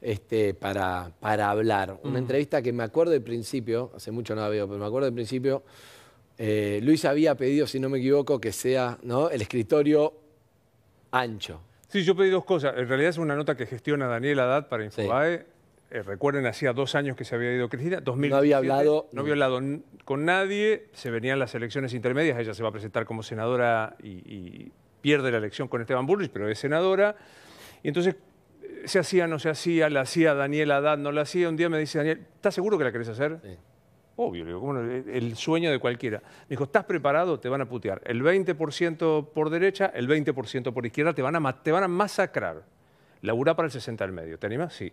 Este, para, hablar. Una mm. entrevista que me acuerdo de principio, hace mucho no la veo, pero me acuerdo del principio, eh, Luis había pedido, si no me equivoco, que sea ¿no? el escritorio ancho. Sí, yo pedí dos cosas. En realidad es una nota que gestiona Daniela Haddad para Infobae. Eh, recuerden, hacía dos años que se había ido Cristina. no había hablado. No hablado con nadie. Se venían las elecciones intermedias. Ella se va a presentar como senadora y, pierde la elección con Esteban Burris, pero es senadora. Y entonces se hacía, no se hacía, la hacía Daniel Adad, no la hacía. Un día me dice Daniel, ¿estás seguro que la querés hacer? Sí. Obvio, digo, e, el sueño de cualquiera. Me dijo, ¿estás preparado? Te van a putear. El 20% por derecha, el 20% por izquierda, te van a, te van a masacrar. Laburá para el 60 al medio. ¿Te animas Sí.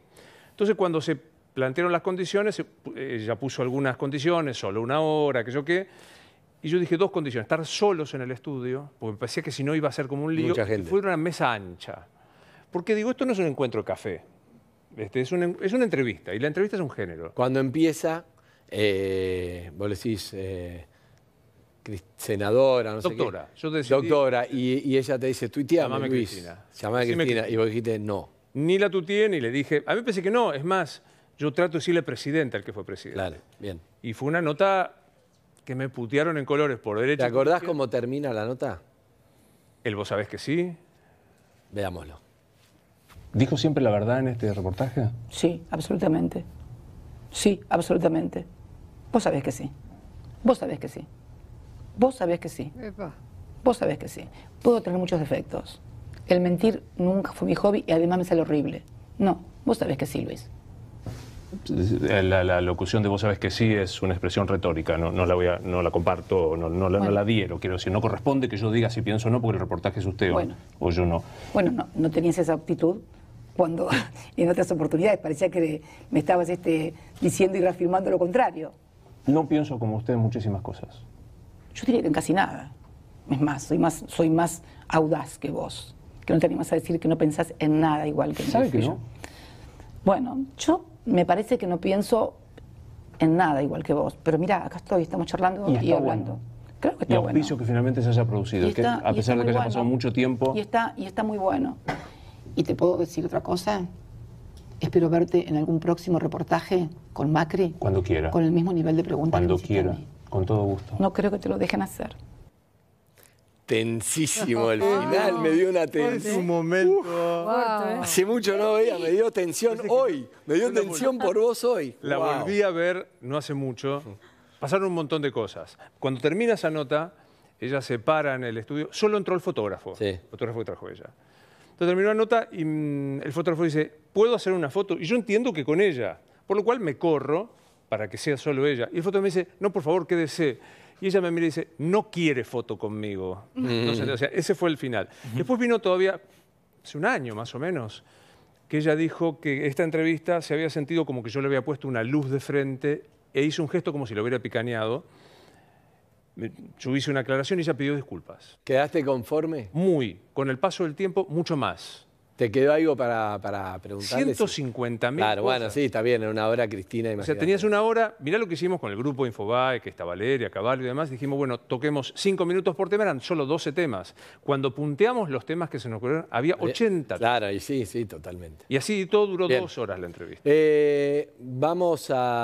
Entonces, cuando se plantearon las condiciones, ella puso algunas condiciones, solo una hora, que yo qué. Y yo dije dos condiciones, estar solos en el estudio, porque me parecía que si no iba a ser como un lío. Mucha gente. Fue una mesa ancha. Porque digo, esto no es un encuentro de café, este, es, una entrevista, y la entrevista es un género. Cuando empieza, eh, vos decís, eh, senadora, no doctora, sé Doctora. Yo doctora, y, ella te dice, tuiteame, Llamame Cristina. Llamame Cristina, y vos dijiste, no. Ni la tuiteé, ni le dije, a mí pensé que no, es más, yo trato de decirle presidente al que fue presidente. Claro, bien. Y fue una nota que me putearon en colores por derecho. ¿Te acordás cómo termina la nota? El vos sabés que sí. Veámoslo. ¿Dijo siempre la verdad en este reportaje? Sí, absolutamente. Sí, absolutamente. Vos sabés que sí. Vos sabés que sí. Vos sabés que sí. Vos sabés que sí. Puedo tener muchos defectos. El mentir nunca fue mi hobby y además me sale horrible. No, vos sabés que sí, Luis. La, locución de vos sabés que sí es una expresión retórica, no, la, voy a, no la comparto, no, la, quiero decir, no corresponde que yo diga si pienso o no porque el reportaje es usted o, yo no. Bueno, no, no tenías esa actitud, cuando en otras oportunidades parecía que me estabas este, diciendo y reafirmando lo contrario. No pienso como usted en muchísimas cosas. Yo diría que en casi nada. Es más, soy más, soy más audaz que vos, que no te animas a decir que no pensás en nada igual que ¿Sabe que no? Bueno, yo me parece que no pienso en nada igual que vos, pero mira, acá estoy, estamos charlando y, y Bueno. Creo que está y un que finalmente se haya producido, que a pesar de que haya pasado mucho tiempo. Y está, y está muy bueno. Y te puedo decir otra cosa. Espero verte en algún próximo reportaje con Macri. Cuando quiera. Con el mismo nivel de preguntas. Cuando quiera. Con todo gusto. No creo que te lo dejen hacer. Tensísimo el final, me dio una tensión. un momento. ¿eh? Hace mucho no veía, me dio tensión hoy. Me dio tensión por vos hoy. La volví a ver no hace mucho. Pasaron un montón de cosas. Cuando termina esa nota, ella se para en el estudio. Solo entró el fotógrafo. Sí. El fotógrafo que trajo ella terminó la nota y mm, el fotógrafo dice, ¿puedo hacer una foto? Y yo entiendo que con ella, por lo cual me corro para que sea solo ella. Y el fotógrafo me dice, no, por favor, quédese. Y ella me mira y dice, no quiere foto conmigo. Mm. Entonces, ese fue el final. Después vino todavía, hace un año más o menos, que ella dijo que esta entrevista se había sentido como que yo le había puesto una luz de frente e hizo un gesto como si lo hubiera picaneado. Yo hice una aclaración y ella pidió disculpas. ¿Quedaste conforme? Muy. Con el paso del tiempo, mucho más. ¿Te quedó algo para, para 150 mil. Claro, bueno, sí, está bien, en una hora, Cristina. O sea, tenías una hora, mirá lo que hicimos con el grupo Infobae, que está Valeria, Caballo y demás. Dijimos, bueno, toquemos cinco minutos por tema, eran solo 12 temas. Cuando punteamos los temas que se nos ocurrieron, había 80. Eh, claro, y sí, sí, totalmente. Y así todo duró dos horas la entrevista. Eh, vamos a.